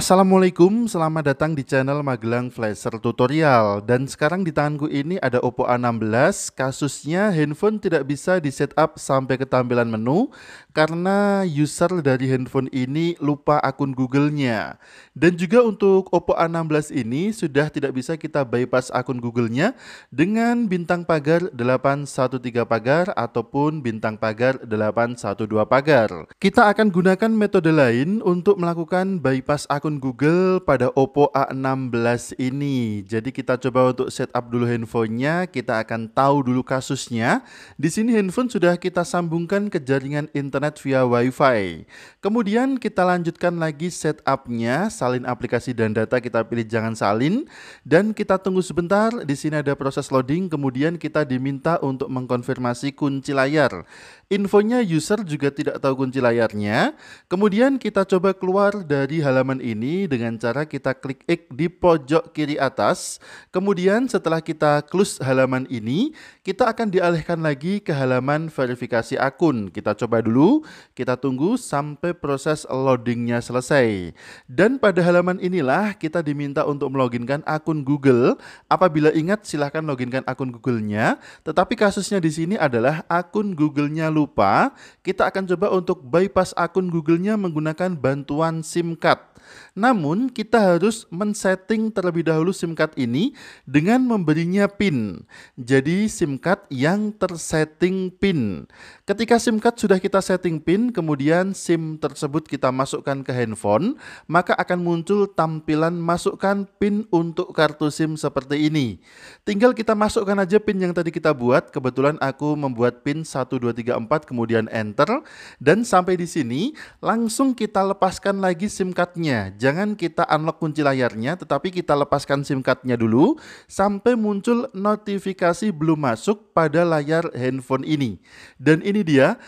Assalamualaikum, selamat datang di channel Magelang Flasher Tutorial Dan sekarang di tanganku ini ada Oppo A16 Kasusnya handphone tidak bisa di setup sampai ke tampilan menu Karena user dari handphone ini lupa akun Google-nya Dan juga untuk Oppo A16 ini sudah tidak bisa kita bypass akun Google-nya Dengan bintang pagar 813 pagar ataupun bintang pagar 812 pagar Kita akan gunakan metode lain untuk melakukan bypass akun akun Google pada Oppo A16 ini. Jadi kita coba untuk setup dulu handphonenya, kita akan tahu dulu kasusnya. Di sini handphone sudah kita sambungkan ke jaringan internet via WiFi. Kemudian kita lanjutkan lagi setupnya, salin aplikasi dan data kita pilih jangan salin dan kita tunggu sebentar. Di sini ada proses loading, kemudian kita diminta untuk mengkonfirmasi kunci layar. Infonya user juga tidak tahu kunci layarnya. Kemudian kita coba keluar dari halaman ini dengan cara kita klik X di pojok kiri atas. Kemudian setelah kita close halaman ini, kita akan dialihkan lagi ke halaman verifikasi akun. Kita coba dulu, kita tunggu sampai proses loadingnya selesai. Dan pada halaman inilah kita diminta untuk meloginkan akun Google. Apabila ingat silahkan loginkan akun Google-nya. Tetapi kasusnya di sini adalah akun Google-nya lupa, kita akan coba untuk bypass akun Google-nya menggunakan bantuan SIM card. Namun kita harus men-setting terlebih dahulu SIM card ini dengan memberinya PIN. Jadi SIM card yang tersetting PIN. Ketika SIM card sudah kita setting PIN, kemudian SIM tersebut kita masukkan ke handphone, maka akan muncul tampilan masukkan PIN untuk kartu SIM seperti ini. Tinggal kita masukkan aja PIN yang tadi kita buat. Kebetulan aku membuat PIN 1234 kemudian enter dan sampai di sini langsung kita lepaskan lagi SIM cardnya Jangan kita unlock kunci layarnya, tetapi kita lepaskan SIM cardnya dulu sampai muncul notifikasi belum masuk pada layar handphone ini. Dan ini dia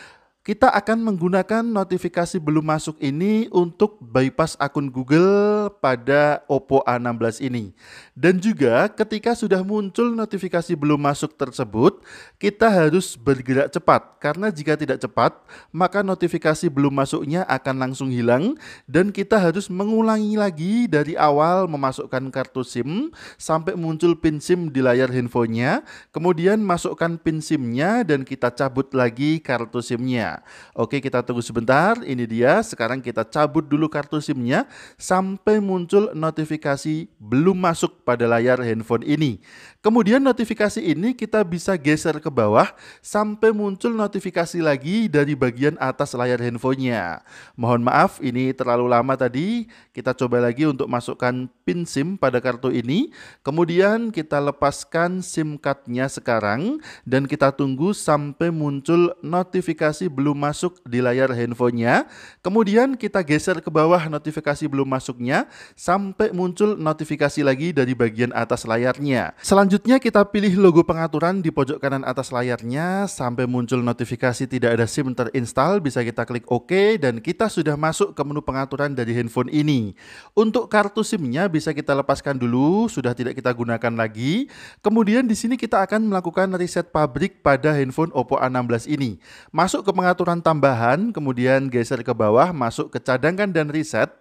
kita akan menggunakan notifikasi belum masuk ini untuk bypass akun Google pada Oppo A16 ini. Dan juga ketika sudah muncul notifikasi belum masuk tersebut, kita harus bergerak cepat. Karena jika tidak cepat, maka notifikasi belum masuknya akan langsung hilang dan kita harus mengulangi lagi dari awal memasukkan kartu SIM sampai muncul pin SIM di layar handphonenya, kemudian masukkan pin SIM-nya dan kita cabut lagi kartu SIM-nya. Oke, kita tunggu sebentar. Ini dia. Sekarang kita cabut dulu kartu SIM-nya sampai muncul notifikasi belum masuk pada layar handphone ini. Kemudian notifikasi ini kita bisa geser ke bawah sampai muncul notifikasi lagi dari bagian atas layar handphonenya. Mohon maaf, ini terlalu lama tadi. Kita coba lagi untuk masukkan pin SIM pada kartu ini. Kemudian kita lepaskan SIM cardnya sekarang dan kita tunggu sampai muncul notifikasi belum belum masuk di layar handphonenya. Kemudian kita geser ke bawah notifikasi belum masuknya sampai muncul notifikasi lagi dari bagian atas layarnya. Selanjutnya kita pilih logo pengaturan di pojok kanan atas layarnya sampai muncul notifikasi tidak ada SIM terinstall bisa kita klik OK dan kita sudah masuk ke menu pengaturan dari handphone ini. Untuk kartu SIM-nya bisa kita lepaskan dulu, sudah tidak kita gunakan lagi. Kemudian di sini kita akan melakukan reset pabrik pada handphone Oppo A16 ini. Masuk ke pengaturan aturan tambahan, kemudian geser ke bawah, masuk ke cadangan dan riset.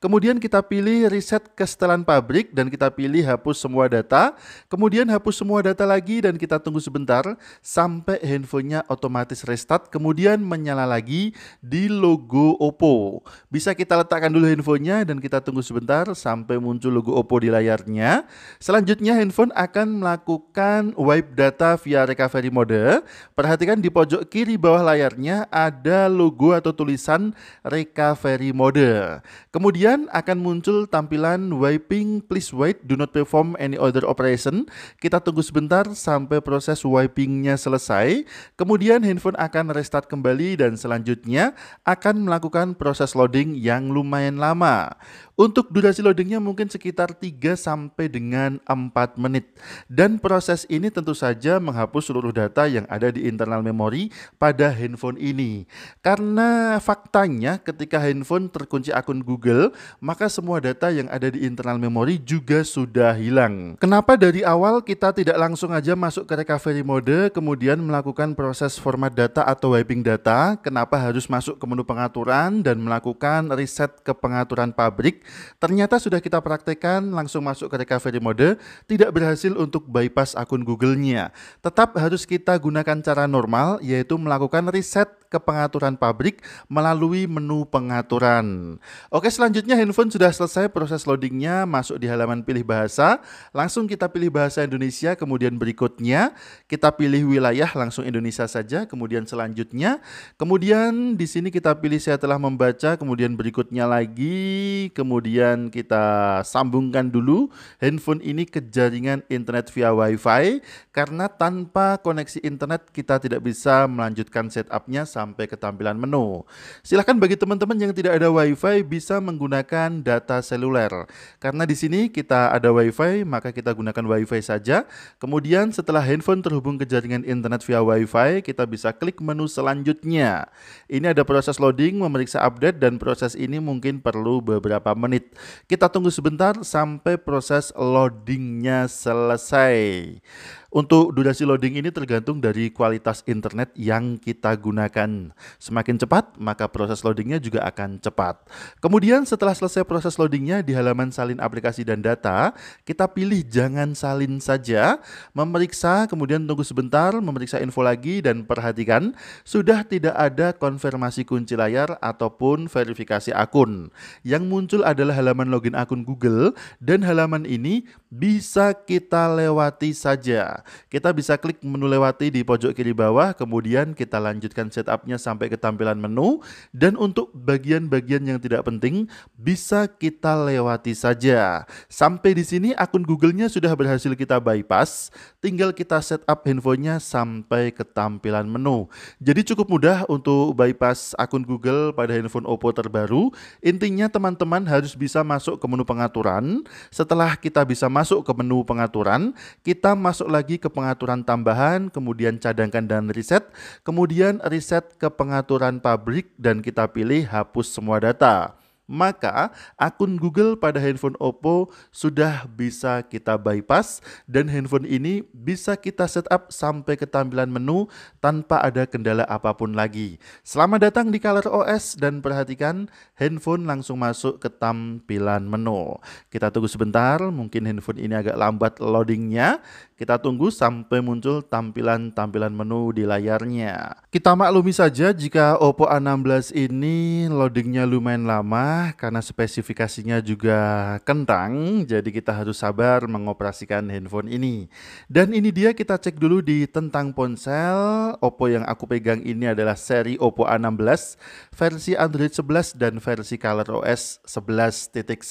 Kemudian kita pilih reset ke setelan pabrik dan kita pilih hapus semua data. Kemudian hapus semua data lagi dan kita tunggu sebentar sampai handphonenya otomatis restart kemudian menyala lagi di logo Oppo. Bisa kita letakkan dulu handphonenya dan kita tunggu sebentar sampai muncul logo Oppo di layarnya. Selanjutnya handphone akan melakukan wipe data via recovery mode. Perhatikan di pojok kiri bawah layarnya ada logo atau tulisan recovery mode. Kemudian Kemudian akan muncul tampilan wiping please wait do not perform any other operation. Kita tunggu sebentar sampai proses wipingnya selesai. Kemudian handphone akan restart kembali dan selanjutnya akan melakukan proses loading yang lumayan lama. Untuk durasi loadingnya mungkin sekitar 3 sampai dengan 4 menit. Dan proses ini tentu saja menghapus seluruh data yang ada di internal memori pada handphone ini. Karena faktanya ketika handphone terkunci akun Google Google, maka semua data yang ada di internal memori juga sudah hilang. Kenapa dari awal kita tidak langsung aja masuk ke recovery mode, kemudian melakukan proses format data atau wiping data? Kenapa harus masuk ke menu pengaturan dan melakukan reset ke pengaturan pabrik? Ternyata sudah kita praktekkan langsung masuk ke recovery mode, tidak berhasil untuk bypass akun Google-nya. Tetap harus kita gunakan cara normal, yaitu melakukan reset ke pengaturan pabrik melalui menu pengaturan. Oke, selanjutnya handphone sudah selesai proses loadingnya, masuk di halaman pilih bahasa, langsung kita pilih bahasa Indonesia, kemudian berikutnya kita pilih wilayah langsung Indonesia saja, kemudian selanjutnya, kemudian di sini kita pilih saya telah membaca, kemudian berikutnya lagi, kemudian kita sambungkan dulu handphone ini ke jaringan internet via WiFi, karena tanpa koneksi internet kita tidak bisa melanjutkan setupnya sampai ke tampilan menu. Silahkan bagi teman-teman yang tidak ada WiFi bisa menggunakan data seluler. Karena di sini kita ada WiFi, maka kita gunakan WiFi saja. Kemudian setelah handphone terhubung ke jaringan internet via WiFi, kita bisa klik menu selanjutnya. Ini ada proses loading, memeriksa update, dan proses ini mungkin perlu beberapa menit. Kita tunggu sebentar sampai proses loadingnya selesai. Untuk durasi loading ini tergantung dari kualitas internet yang kita gunakan. Semakin cepat, maka proses loadingnya juga akan cepat. Kemudian setelah selesai proses loadingnya di halaman salin aplikasi dan data, kita pilih jangan salin saja, memeriksa, kemudian tunggu sebentar, memeriksa info lagi, dan perhatikan sudah tidak ada konfirmasi kunci layar ataupun verifikasi akun. Yang muncul adalah halaman login akun Google dan halaman ini bisa kita lewati saja kita. bisa klik menu lewati di pojok kiri bawah, kemudian kita lanjutkan setupnya sampai ke tampilan menu. Dan untuk bagian-bagian yang tidak penting, bisa kita lewati saja. Sampai di sini akun Google-nya sudah berhasil kita bypass, tinggal kita setup handphonenya sampai ke tampilan menu. Jadi cukup mudah untuk bypass akun Google pada handphone Oppo terbaru. Intinya teman-teman harus bisa masuk ke menu pengaturan. Setelah kita bisa masuk ke menu pengaturan, kita masuk lagi lagi ke pengaturan tambahan, kemudian cadangkan dan reset, kemudian reset ke pengaturan pabrik dan kita pilih hapus semua data maka akun Google pada handphone Oppo sudah bisa kita bypass dan handphone ini bisa kita setup sampai ke tampilan menu tanpa ada kendala apapun lagi. Selamat datang di Color OS dan perhatikan handphone langsung masuk ke tampilan menu. Kita tunggu sebentar, mungkin handphone ini agak lambat loadingnya. Kita tunggu sampai muncul tampilan-tampilan menu di layarnya. Kita maklumi saja jika Oppo A16 ini loadingnya lumayan lama Nah, karena spesifikasinya juga kentang, jadi kita harus sabar mengoperasikan handphone ini. Dan ini dia kita cek dulu di tentang ponsel. Oppo yang aku pegang ini adalah seri Oppo A16, versi Android 11 dan versi ColorOS 11.1.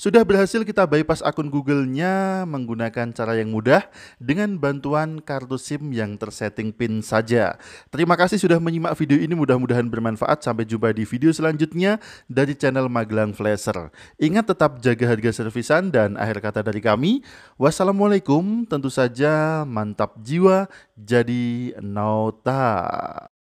Sudah berhasil kita bypass akun Google-nya menggunakan cara yang mudah dengan bantuan kartu SIM yang tersetting PIN saja. Terima kasih sudah menyimak video ini, mudah-mudahan bermanfaat. Sampai jumpa di video selanjutnya dari di channel Magelang Flasher. Ingat tetap jaga harga servisan dan akhir kata dari kami. Wassalamualaikum, tentu saja mantap jiwa jadi nauta.